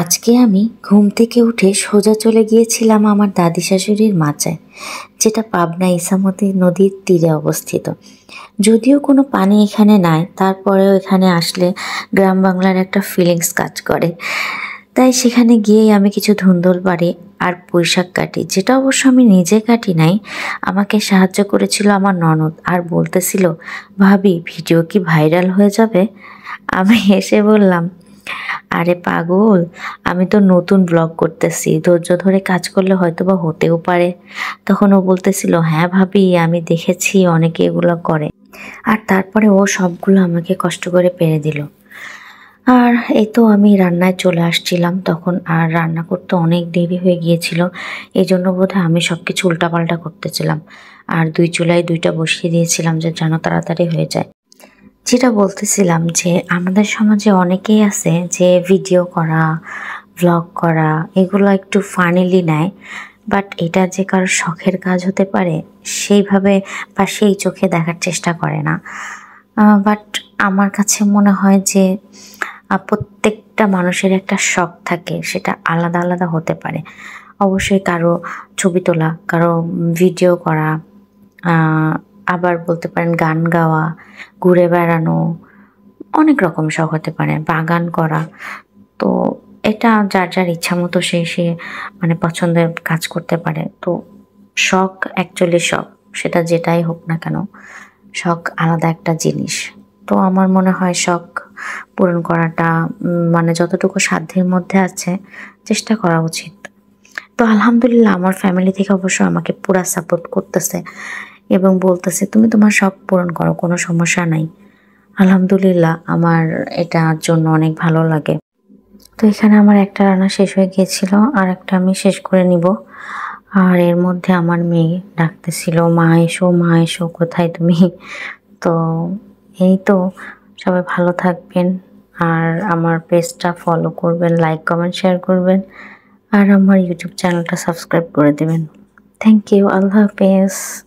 আজকে আমি ঘুম থেকে উঠে সোজা চলে গিয়েছিলাম আমার দাদি শাশুড়ির মাচায় যেটা পাবনা ইসামতি নদীর তীরে অবস্থিত যদিও কোনো পানি এখানে নাই তারপরেও এখানে আসলে গ্রাম বাংলার একটা ফিলিংস কাজ করে তাই সেখানে গিয়েই আমি কিছু ধুন্দল বাড়ি আর পুঁইশাক কাটি যেটা অবশ্য আমি নিজে কাটি নাই আমাকে সাহায্য করেছিল আমার ননদ আর বলতেছিল ভাবি ভিডিও কি ভাইরাল হয়ে যাবে আমি এসে বললাম আরে পাগল আমি তো নতুন ব্লগ করতেছি ধৈর্য ধরে কাজ করলে হয়তো বা হতেও পারে তখন ও বলতেছিল হ্যাঁ ভাবি আমি দেখেছি অনেকে এগুলো করে আর তারপরে ও সবগুলো আমাকে কষ্ট করে পেরে দিল আর এই তো আমি রান্নায় চলে আসছিলাম তখন আর রান্না করতে অনেক দেরি হয়ে গিয়েছিল এই জন্য বোধহয় আমি সব কিছু উল্টাপাল্টা করতেছিলাম আর দুই চুলায় দুইটা বসিয়ে দিয়েছিলাম যে যেন তাড়াতাড়ি হয়ে যায় যেটা বলতেছিলাম যে আমাদের সমাজে অনেকেই আছে যে ভিডিও করা ভ্লগ করা এগুলো একটু ফানিলি নেয় বাট এটা যে কারোর শখের কাজ হতে পারে সেইভাবে বা সেই চোখে দেখার চেষ্টা করে না বাট আমার কাছে মনে হয় যে প্রত্যেকটা মানুষের একটা শখ থাকে সেটা আলাদা আলাদা হতে পারে অবশ্যই কারো ছবি তোলা কারো ভিডিও করা আবার বলতে পারেন গান গাওয়া ঘুরে বেড়ানো অনেক রকম শখ হতে পারে বাগান করা তো এটা যার যার ইচ্ছা মতো সে সে মানে পছন্দের কাজ করতে পারে তো শখ অ্যাকচুয়ালি শখ সেটা যেটাই হোক না কেন শখ আলাদা একটা জিনিস তো আমার মনে হয় শখ পূরণ করাটা মানে যতটুকু সাধ্যের মধ্যে আছে চেষ্টা করা উচিত তো আলহামদুলিল্লাহ আমার ফ্যামিলি থেকে অবশ্য আমাকে পুরা সাপোর্ট করতেছে এবং বলতেছে তুমি তোমার শখ পূরণ করো কোনো সমস্যা নাই আলহামদুলিল্লাহ আমার এটার জন্য অনেক ভালো লাগে তো এখানে আমার একটা রান্না শেষ হয়ে গিয়েছিল আর একটা আমি শেষ করে নিব আর এর মধ্যে আমার মেয়ে ডাকতেছিল মা এসো মা এসো কোথায় তুমি তো এই তো সবাই ভালো থাকবেন আর আমার পেজটা ফলো করবেন লাইক কমেন্ট শেয়ার করবেন আর আমার ইউটিউব চ্যানেলটা সাবস্ক্রাইব করে দেবেন থ্যাংক ইউ আল্লাহ হাফেজ